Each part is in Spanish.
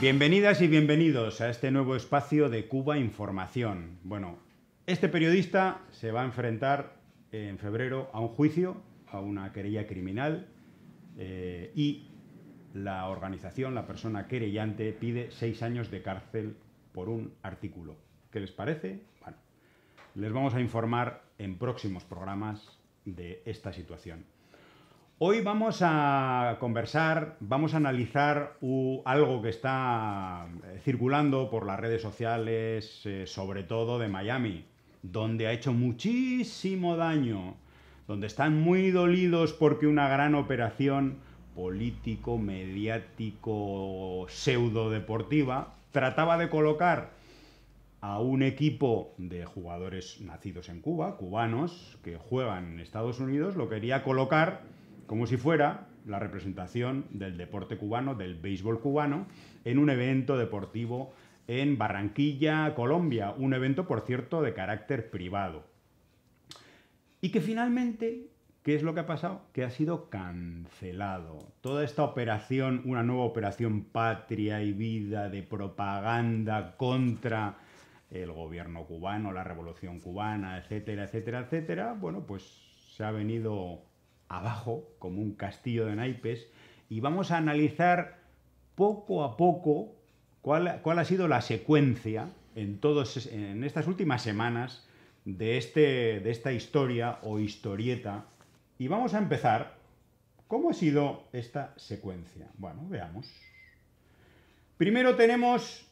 Bienvenidas y bienvenidos a este nuevo espacio de Cuba Información. Bueno, este periodista se va a enfrentar eh, en febrero a un juicio, a una querella criminal eh, y la organización, la persona querellante, pide seis años de cárcel por un artículo. ¿Qué les parece? Bueno, les vamos a informar en próximos programas de esta situación. Hoy vamos a conversar, vamos a analizar algo que está eh, circulando por las redes sociales, eh, sobre todo de Miami, donde ha hecho muchísimo daño, donde están muy dolidos porque una gran operación político, mediático, pseudo deportiva trataba de colocar a un equipo de jugadores nacidos en Cuba, cubanos, que juegan en Estados Unidos, lo quería colocar como si fuera la representación del deporte cubano, del béisbol cubano, en un evento deportivo en Barranquilla, Colombia, un evento, por cierto, de carácter privado. Y que finalmente, ¿qué es lo que ha pasado? Que ha sido cancelado. Toda esta operación, una nueva operación patria y vida de propaganda contra el gobierno cubano, la revolución cubana, etcétera, etcétera, etcétera, bueno, pues se ha venido abajo, como un castillo de naipes, y vamos a analizar poco a poco cuál, ha sido la secuencia en, todos, en estas últimas semanas de, este, de esta historia o historieta. Y vamos a empezar. ¿Cómo ha sido esta secuencia? Bueno, veamos. Primero tenemos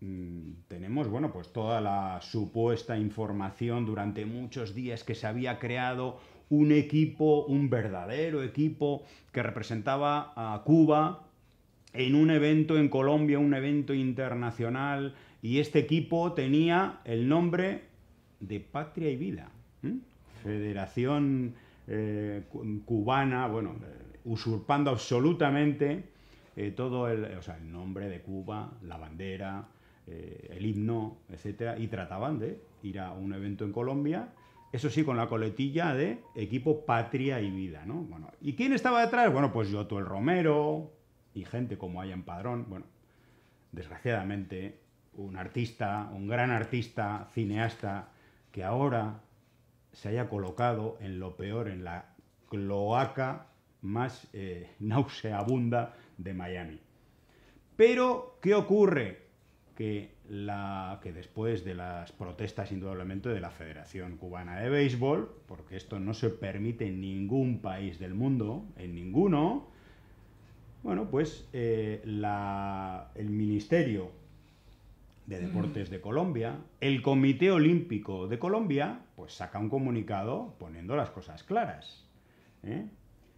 Mm, tenemos, bueno, pues toda la supuesta información durante muchos días que se había creado un equipo, un verdadero equipo que representaba a Cuba en un evento en Colombia, un evento internacional, y este equipo tenía el nombre de Patria y Vida, Federación eh, Cubana, bueno, eh, usurpando absolutamente eh, todo el nombre de Cuba, la bandera, eh, el himno, etcétera, y trataban de ir a un evento en Colombia, eso sí, con la coletilla de equipo patria y vida, ¿y quién estaba detrás? Bueno, pues tú el Romero y gente como Ayan Padrón, bueno, desgraciadamente, un artista, un gran artista, cineasta, que ahora se haya colocado en lo peor, en la cloaca más eh, nauseabunda de Miami. Pero, ¿qué ocurre? que, la, que después de las protestas, indudablemente, de la Federación Cubana de Béisbol, porque esto no se permite en ningún país del mundo, en ninguno, bueno, pues eh, el Ministerio de Deportes de Colombia, el Comité Olímpico de Colombia, pues saca un comunicado poniendo las cosas claras. ¿eh?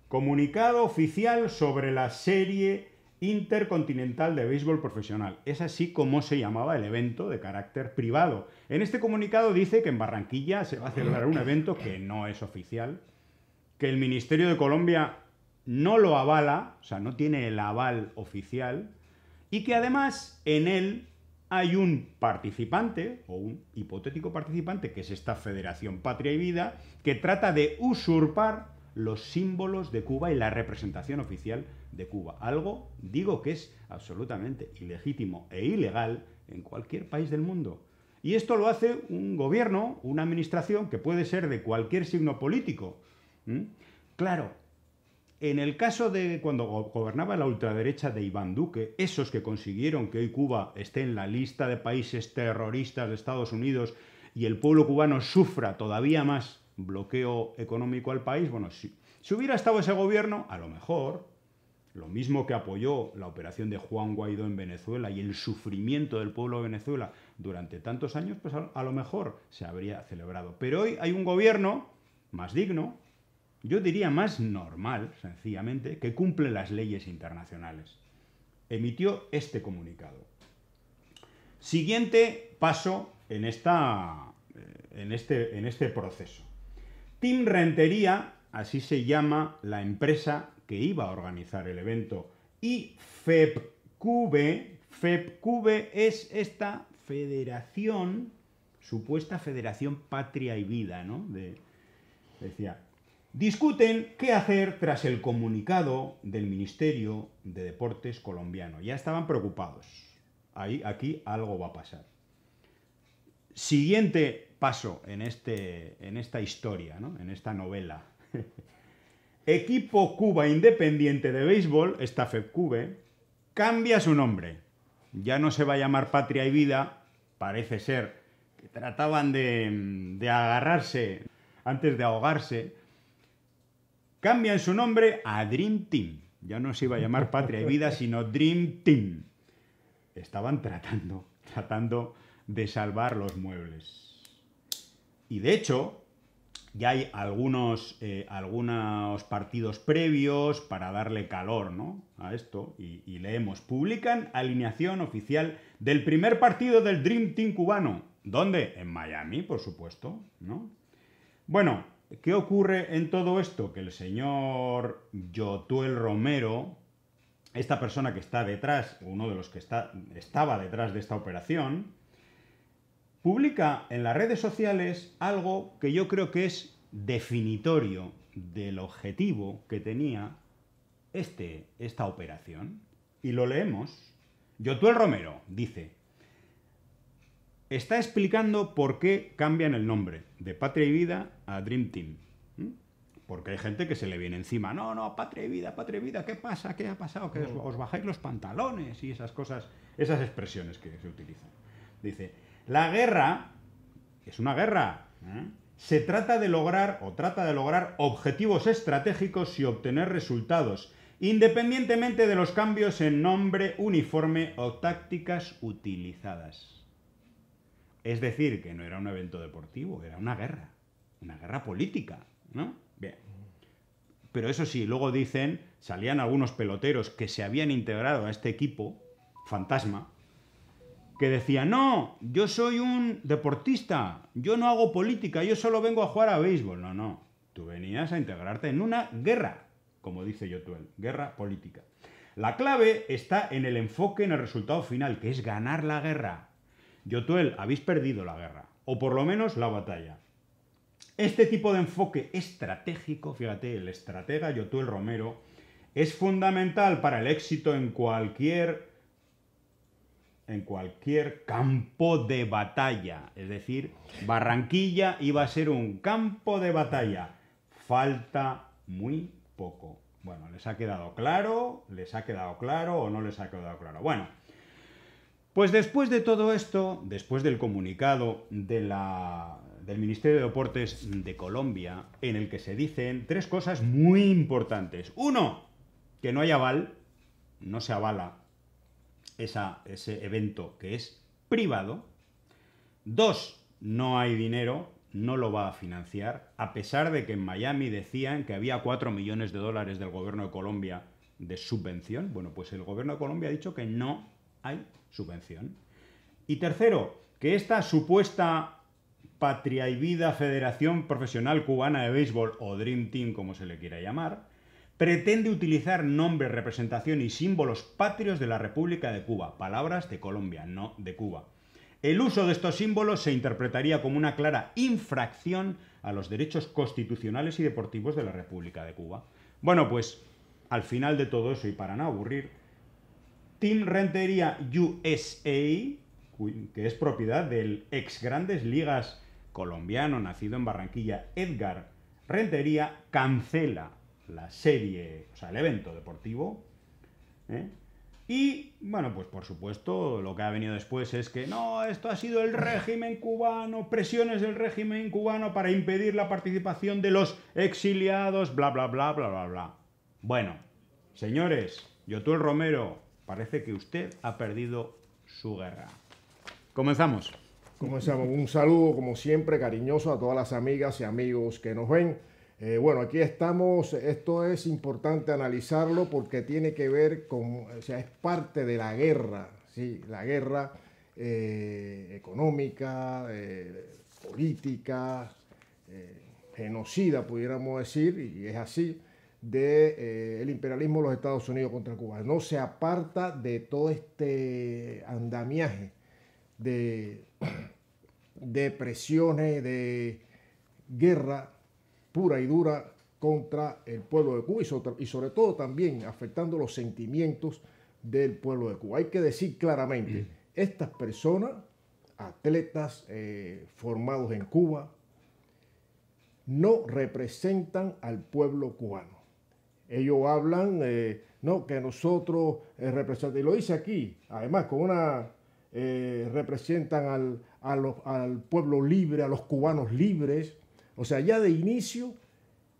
Comunicado oficial sobre la serie Intercontinental de Béisbol Profesional. Es así como se llamaba el evento de carácter privado. En este comunicado dice que en Barranquilla se va a celebrar un evento que no es oficial, que el Ministerio de Colombia no lo avala, o sea, no tiene el aval oficial, y que además en él hay un participante, o un hipotético participante, que es esta Federación Patria y Vida, que trata de usurpar los símbolos de Cuba y la representación oficial de Cuba. Algo, digo, que es absolutamente ilegítimo e ilegal en cualquier país del mundo. Y esto lo hace un gobierno, una administración que puede ser de cualquier signo político. Claro, en el caso de cuando gobernaba la ultraderecha de Iván Duque, esos que consiguieron que hoy Cuba esté en la lista de países terroristas de Estados Unidos y el pueblo cubano sufra todavía más bloqueo económico al país. Bueno, si, si hubiera estado ese gobierno, a lo mejor, lo mismo que apoyó la operación de Juan Guaidó en Venezuela y el sufrimiento del pueblo de Venezuela durante tantos años, pues a, lo mejor se habría celebrado. Pero hoy hay un gobierno más digno, yo diría más normal, sencillamente, que cumple las leyes internacionales. Emitió este comunicado. Siguiente paso en, esta, eh, en, este, en este proceso. Team Rentería, así se llama la empresa que iba a organizar el evento, y FEPCube, FEPCube es esta federación, supuesta federación patria y vida, ¿no? De, decía, discuten qué hacer tras el comunicado del Ministerio de Deportes colombiano. Ya estaban preocupados. Ahí, aquí algo va a pasar. Siguiente paso en, este, en esta historia, ¿no? en esta novela. Equipo Cuba Independiente de Béisbol, esta FEBCube, cambia su nombre. Ya no se va a llamar Patria y Vida, parece ser que trataban de, de agarrarse antes de ahogarse. Cambian su nombre a Dream Team. Ya no se iba a llamar Patria y Vida, sino Dream Team. Estaban tratando, tratando de salvar los muebles. Y de hecho, ya hay algunos, eh, algunos partidos previos para darle calor ¿no? a esto. Y, leemos, publican alineación oficial del primer partido del Dream Team cubano. ¿Dónde? En Miami, por supuesto. ¿no? Bueno, ¿qué ocurre en todo esto? Que el señor Yotuel Romero, esta persona que está detrás, uno de los que está, estaba detrás de esta operación, publica en las redes sociales algo que yo creo que es definitorio del objetivo que tenía este, esta operación. Y lo leemos. Yotuel Romero dice, está explicando por qué cambian el nombre de Patria y Vida a Dream Team. Porque hay gente que se le viene encima, no, no, patria y vida, patria y vida, ¿qué pasa? ¿Qué ha pasado? Que os mm. bajáis los pantalones y esas cosas, esas expresiones que se utilizan. Dice, la guerra es una guerra. ¿eh? Se trata de lograr o trata de lograr objetivos estratégicos y obtener resultados, independientemente de los cambios en nombre, uniforme o tácticas utilizadas. Es decir, que no era un evento deportivo, era una guerra, una guerra política, ¿no? Bien. Pero eso sí, luego dicen, salían algunos peloteros que se habían integrado a este equipo fantasma, que decía, no, yo soy un deportista, yo no hago política, yo solo vengo a jugar a béisbol. No, no, tú venías a integrarte en una guerra, como dice Yotuel, guerra política. La clave está en el enfoque en el resultado final, que es ganar la guerra. Yotuel, habéis perdido la guerra, o por lo menos la batalla. Este tipo de enfoque estratégico, fíjate, el estratega Yotuel Romero, es fundamental para el éxito en cualquier en cualquier campo de batalla. Es decir, Barranquilla iba a ser un campo de batalla. Falta muy poco. Bueno, ¿les ha quedado claro? ¿Les ha quedado claro o no les ha quedado claro? Bueno, pues después de todo esto, después del comunicado del Ministerio de Deportes de Colombia, en el que se dicen tres cosas muy importantes. Uno, que no hay aval, no se avala ese evento que es privado. Dos, no hay dinero, no lo va a financiar, a pesar de que en Miami decían que había 4 millones de dólares del gobierno de Colombia de subvención. Bueno, pues el gobierno de Colombia ha dicho que no hay subvención. Y tercero, que esta supuesta patria y vida Federación Profesional Cubana de Béisbol, o Dream Team como se le quiera llamar, pretende utilizar nombres, representación y símbolos patrios de la República de Cuba, palabras de Colombia, no de Cuba. El uso de estos símbolos se interpretaría como una clara infracción a los derechos constitucionales y deportivos de la República de Cuba. Bueno, pues al final de todo eso y para no aburrir, Team Rentería USA, que es propiedad del ex Grandes Ligas colombiano nacido en Barranquilla, Edgar Rentería, cancela la serie, o sea, el evento deportivo. ¿eh? Y, bueno, pues por supuesto, lo que ha venido después es que no, esto ha sido el régimen cubano, presiones del régimen cubano para impedir la participación de los exiliados, bla, bla, bla, bla, bla, bla. Bueno, señores, el Romero, parece que usted ha perdido su guerra. Comenzamos. Comenzamos. Un saludo, como siempre, cariñoso a todas las amigas y amigos que nos ven eh, bueno, aquí estamos, esto es importante analizarlo porque tiene que ver con, o sea, es parte de la guerra, ¿sí? La guerra eh, económica, eh, política, genocida, pudiéramos decir, y es así, del imperialismo de los Estados Unidos contra Cuba. No se aparta de todo este andamiaje de, de presiones, de guerra pura y dura contra el pueblo de Cuba y sobre, todo también afectando los sentimientos del pueblo de Cuba. Hay que decir claramente, mm. estas personas, atletas eh, formados en Cuba, no representan al pueblo cubano. Ellos hablan, eh, no, que nosotros eh, representamos, y lo dice aquí, además con una, representan al pueblo libre, a los cubanos libres, o sea, ya de inicio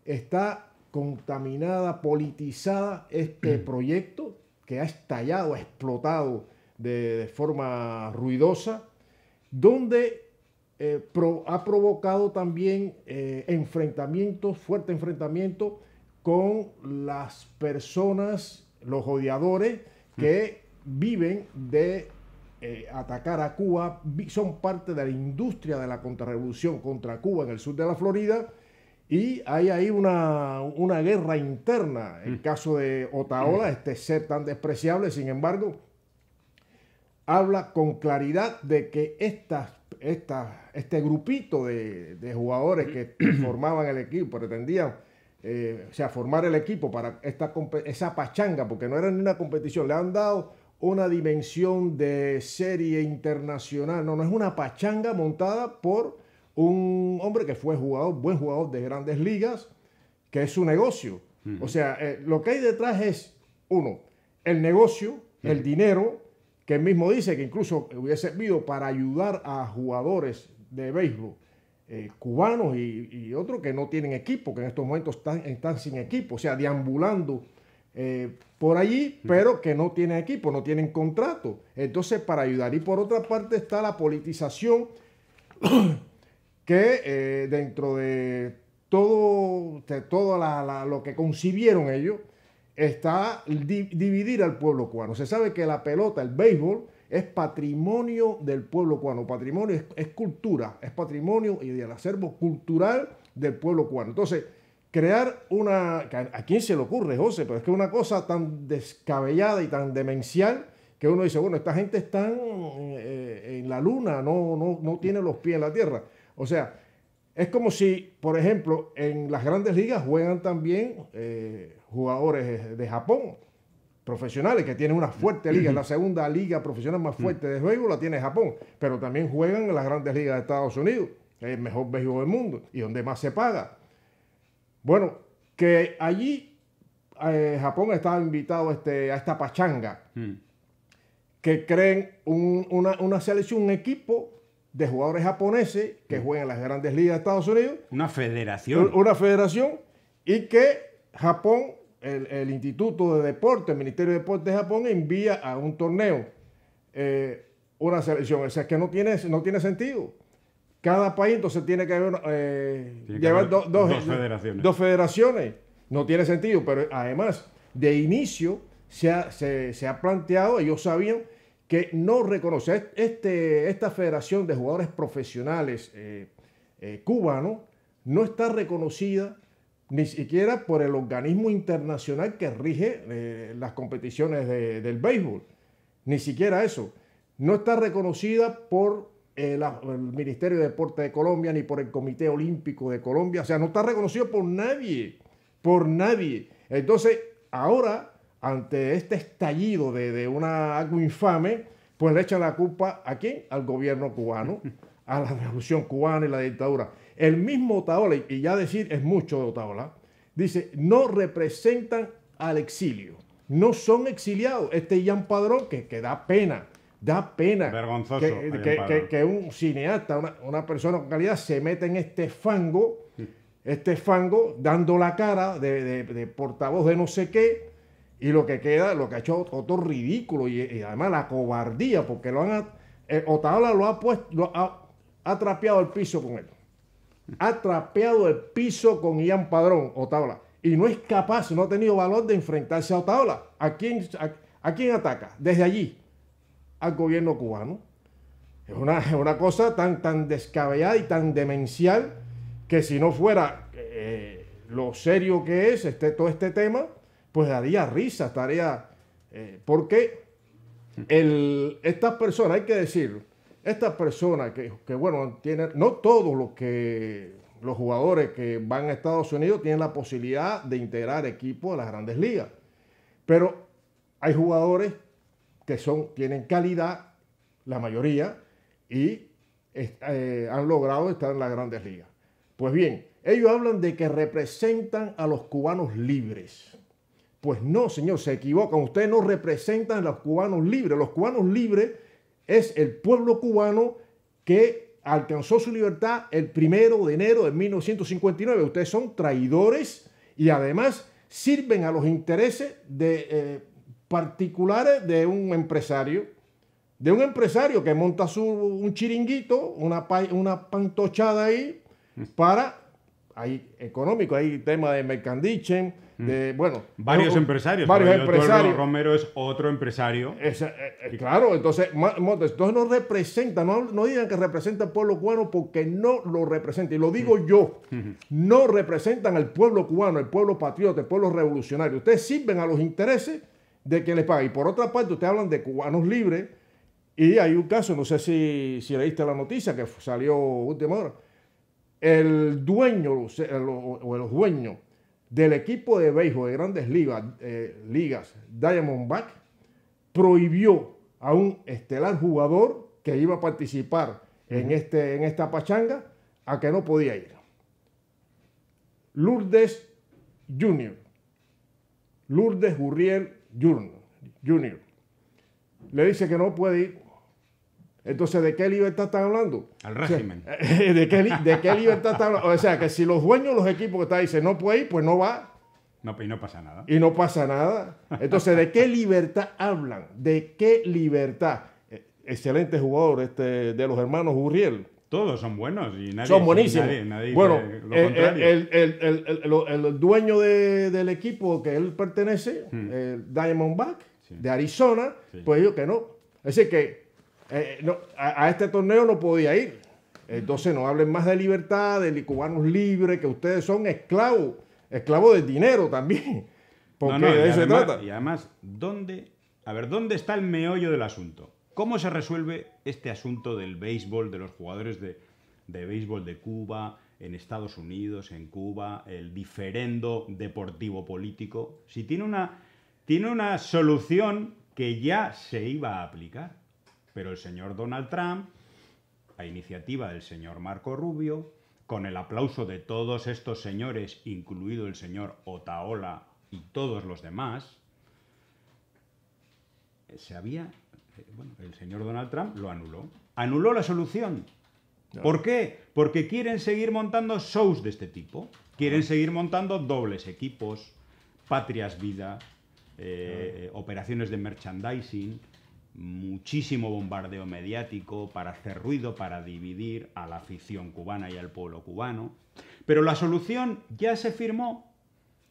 está contaminada, politizada este mm. proyecto que ha estallado, ha explotado de, forma ruidosa, donde eh, ha provocado también eh, enfrentamientos, fuerte enfrentamiento con las personas, los odiadores que mm. viven de eh, atacar a Cuba son parte de la industria de la contrarrevolución contra Cuba en el sur de la Florida. Y hay ahí una, guerra interna. El mm. caso de Otaola, mm. este ser tan despreciable, sin embargo, habla con claridad de que este grupito de, jugadores que formaban el equipo, pretendían eh, sea, formar el equipo para esta, esa pachanga, porque no era ni una competición, le han dado una dimensión de serie internacional. No, no es una pachanga montada por un hombre que fue jugador, buen jugador de grandes ligas, que es su negocio. O sea, eh, lo que hay detrás es, uno, el negocio, el dinero, que él mismo dice que incluso hubiese servido para ayudar a jugadores de béisbol eh, cubanos y, otros que no tienen equipo, que en estos momentos están, están sin equipo, o sea, deambulando eh, por allí, pero que no tienen equipo, no tienen contrato. Entonces, para ayudar. Y por otra parte está la politización, que eh, dentro de todo, de lo que concibieron ellos, está dividir al pueblo cubano. Se sabe que la pelota, el béisbol, es patrimonio del pueblo cubano. Patrimonio es, es cultura, es patrimonio y del acervo cultural del pueblo cubano. Entonces, crear una... ¿A quién se le ocurre, José? Pero es que una cosa tan descabellada y tan demencial que uno dice, bueno, esta gente está en eh, la luna, no, no, tiene los pies en la tierra. O sea, es como si, por ejemplo, en las grandes ligas juegan también eh, jugadores de Japón, profesionales, que tienen una fuerte liga, la segunda liga profesional más fuerte de juego la tiene Japón, pero también juegan en las grandes ligas de Estados Unidos, el mejor béisbol del mundo, y donde más se paga. Bueno, que allí eh, Japón estaba invitado este, a esta pachanga, mm. que creen una, selección, un equipo de jugadores japoneses que mm. juegan en las grandes ligas de Estados Unidos. Una federación. Una federación y que Japón, el, Instituto de Deporte, el Ministerio de Deporte de Japón envía a un torneo eh, una selección. O sea, que no tiene, no tiene sentido. Cada país entonces tiene que haber, eh, dos, federaciones. dos federaciones. No tiene sentido, pero además, de inicio se ha, planteado, ellos sabían que no reconoce este, esta federación de jugadores profesionales eh, eh, cubanos no está reconocida ni siquiera por el organismo internacional que rige las competiciones del béisbol, ni siquiera eso. No está reconocida por eh, el, Ministerio de Deporte de Colombia ni por el Comité Olímpico de Colombia. O sea, no está reconocido por nadie, por nadie. Entonces, ahora, ante este estallido de, una, algo infame, pues le echan la culpa a quién? Al gobierno cubano, a la revolución cubana y la dictadura. El mismo Otaola, y ya decir es mucho de Otaola, dice, no representan al exilio, no son exiliados. Este Ian Padrón, que da pena, da pena que, un cineasta, una, persona con calidad, se meta en este fango, este fango, dando la cara de, portavoz de no sé qué, y lo que queda, lo que ha hecho otro ridículo, y, además la cobardía, porque lo han, eh, Otaola lo ha puesto, ha, trapeado el piso con él, ha trapeado el piso con Ian Padrón, Otaola, y no es capaz, no ha tenido valor de enfrentarse a Otaola. ¿A quién, a quién ataca? Desde allí al gobierno cubano. Es una, una cosa tan, tan descabellada y tan demencial que si no fuera eh, lo serio que es este, todo este tema, pues daría risa, estaría... Eh, porque estas personas, hay que decir, estas personas que, que, bueno, tienen, no todos los que los jugadores que van a Estados Unidos tienen la posibilidad de integrar equipos a las grandes ligas, pero hay jugadores que son, tienen calidad, la mayoría, y eh, han logrado estar en las grandes ligas. Pues bien, ellos hablan de que representan a los cubanos libres. Pues no, señor, se equivocan. Ustedes no representan a los cubanos libres. Los cubanos libres es el pueblo cubano que alcanzó su libertad el primero de enero de 1959. Ustedes son traidores y además sirven a los intereses de eh, particulares de un empresario, de un empresario que monta su, un chiringuito, una, una pantochada ahí, para, hay económico, hay tema de mercandichen, mm. de, bueno. Varios empresarios. Varios empresarios. Romero es otro empresario. Eh, eh, claro, entonces, entonces no representa, no, no, digan que representa al pueblo cubano porque no lo representa. Y lo digo mm. yo, no representan al pueblo cubano, al pueblo patriota, Al pueblo revolucionario. Ustedes sirven a los intereses de que les paga. Y por otra parte, ustedes hablan de cubanos libres y hay un caso, no sé si, leíste la noticia que salió última hora, el dueño eh, o el dueño del equipo de béisbol de grandes eh, ligas, Diamondback prohibió a un estelar jugador que iba a participar en, este, en esta pachanga a que no podía ir. Lourdes Jr., Lourdes Gurriel Junior. Le dice que no puede ir. Entonces, ¿de qué libertad están hablando? Al régimen. ¿de, qué, libertad están hablando? O sea, que si los dueños de los equipos que están dicen no puede ir, pues no va. No, y no pasa nada. Y no pasa nada. Entonces, ¿de qué libertad hablan? ¿De qué libertad? E-, excelente jugador este, de los hermanos Uriel. Todos son buenos y nadie, son buenísimos. Nadie, bueno, lo eh, el, el, dueño del equipo que él pertenece, hmm. el eh, Diamondback de Arizona, pues yo que no. Es decir, que eh, a, este torneo no podía ir. Entonces no hablen más de libertad, de cubanos libres, que ustedes son esclavos, esclavos del dinero también. Porque de eso se trata. Y además, ¿dónde, a ver, ¿dónde está el meollo del asunto? ¿Cómo se resuelve este asunto del béisbol, de los jugadores de, béisbol de Cuba, en Estados Unidos, en Cuba, el diferendo deportivo político? Si tiene una, tiene una solución que ya se iba a aplicar, pero el señor Donald Trump, a iniciativa del señor Marco Rubio, con el aplauso de todos estos señores, incluido el señor Otaola y todos los demás, se había eh, el señor Donald Trump lo anuló. Anuló la solución. ¿Por qué? Porque quieren seguir montando shows de este tipo. Quieren ah. seguir montando dobles equipos, patrias vida, eh, ah. operaciones de merchandising, muchísimo bombardeo mediático para hacer ruido, para dividir a la afición cubana y al pueblo cubano. Pero la solución ya se firmó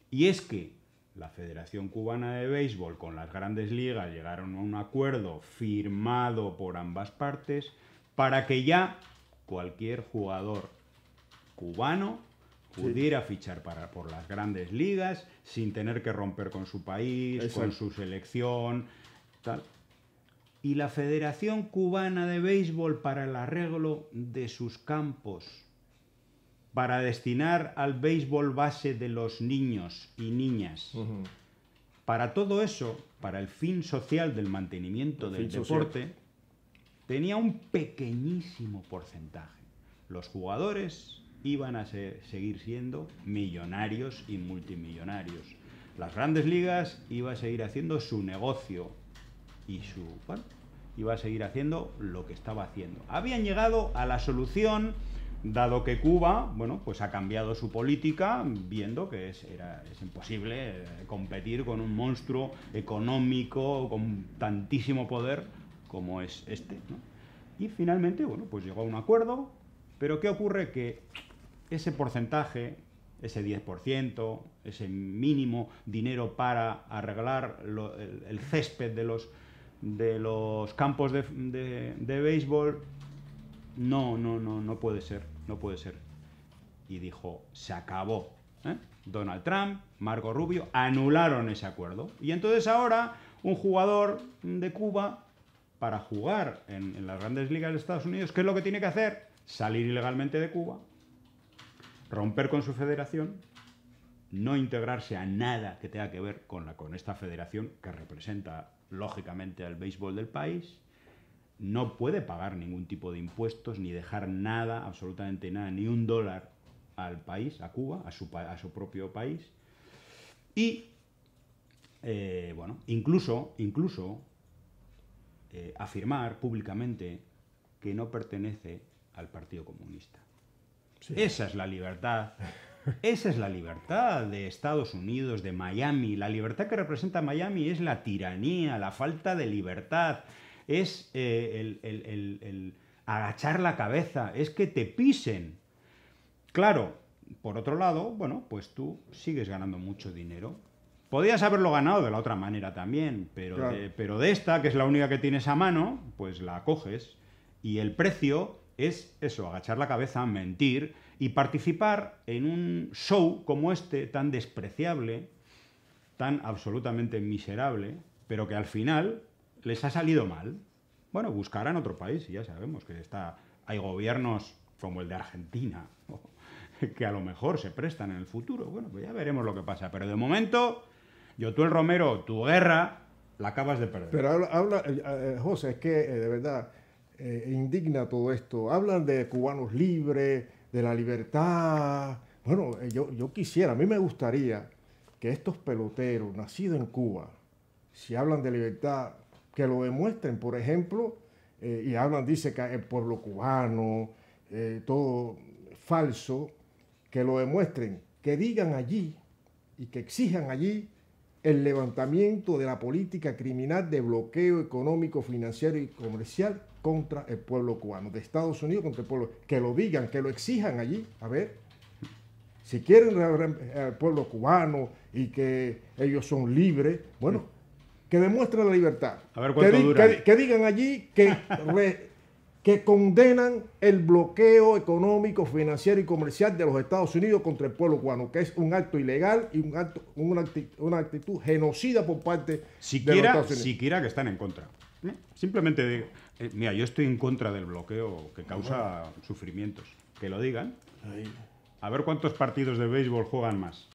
y es que la Federación Cubana de Béisbol con las grandes ligas llegaron a un acuerdo firmado por ambas partes para que ya cualquier jugador cubano pudiera fichar para, por las grandes ligas sin tener que romper con su país, con su selección, tal. Y la Federación Cubana de Béisbol para el arreglo de sus campos para destinar al béisbol base de los niños y niñas. Para todo eso, para el fin social del mantenimiento del deporte, tenía un pequeñísimo porcentaje. Los jugadores iban a seguir siendo millonarios y multimillonarios. Las grandes ligas iban a seguir haciendo su negocio y su... Bueno, iba a seguir haciendo lo que estaba haciendo. Habían llegado a la solución dado que Cuba, bueno, pues ha cambiado su política, viendo que es, era, es imposible eh, competir con un monstruo económico con tantísimo poder como es este. Y finalmente, bueno, pues llegó a un acuerdo, pero ¿qué ocurre? Que ese porcentaje, ese 10%, ese mínimo dinero para arreglar el, césped de los, de los campos de, de béisbol, no, no, no, no puede ser, no puede ser. Y dijo, se acabó. ¿eh? Donald Trump, Marco Rubio, anularon ese acuerdo. Y entonces ahora un jugador de Cuba, para jugar en, las grandes ligas de Estados Unidos, ¿qué es lo que tiene que hacer? Salir ilegalmente de Cuba, romper con su federación, no integrarse a nada que tenga que ver con, la, con esta federación que representa lógicamente al béisbol del país no puede pagar ningún tipo de impuestos ni dejar nada, absolutamente nada, ni un dólar al país, a Cuba, a su, a su propio país. Y, eh, bueno, incluso, incluso eh, afirmar públicamente que no pertenece al Partido Comunista. Esa es la libertad. Esa es la libertad de Estados Unidos, de Miami. La libertad que representa Miami es la tiranía, la falta de libertad, es eh, el, agachar la cabeza, es que te pisen. Claro, por otro lado, bueno, pues tú sigues ganando mucho dinero. Podías haberlo ganado de la otra manera también, pero, pero de esta, que es la única que tienes a mano, pues la coges. Y el precio es eso, agachar la cabeza, mentir y participar en un show como este, tan despreciable, tan absolutamente miserable, pero que al final les ha salido mal, bueno, buscarán otro país y ya sabemos que está, hay gobiernos como el de Argentina que a lo mejor se prestan en el futuro. Bueno, pues ya veremos lo que pasa. Pero de momento, yo tú, el Romero, tu guerra la acabas de perder. Pero habla, eh, eh, José, es que eh, de verdad indigna todo esto. Hablan de cubanos libres, de la libertad. Bueno, yo, yo quisiera, a mí me gustaría que estos peloteros nacidos en Cuba, si hablan de libertad, que lo demuestren. Por ejemplo, eh, y hablan, dice que el pueblo cubano, eh, todo falso, que lo demuestren, que digan allí y que exijan allí el levantamiento de la política criminal de bloqueo económico, financiero y comercial contra el pueblo cubano, de Estados Unidos contra el pueblo, que lo digan, que lo exijan allí, a ver, si quieren al pueblo cubano y que ellos son libres, bueno, que demuestre la libertad. A ver que, que, digan allí que, que condenan el bloqueo económico, financiero y comercial de los Estados Unidos contra el pueblo cubano, que es un acto ilegal y un acto, una, actitud, genocida por parte de los Estados Unidos. Siquiera que están en contra. ¿Eh? Simplemente, digo, eh, mira, yo estoy en contra del bloqueo que causa sufrimientos. Que lo digan. A ver cuántos partidos de béisbol juegan más.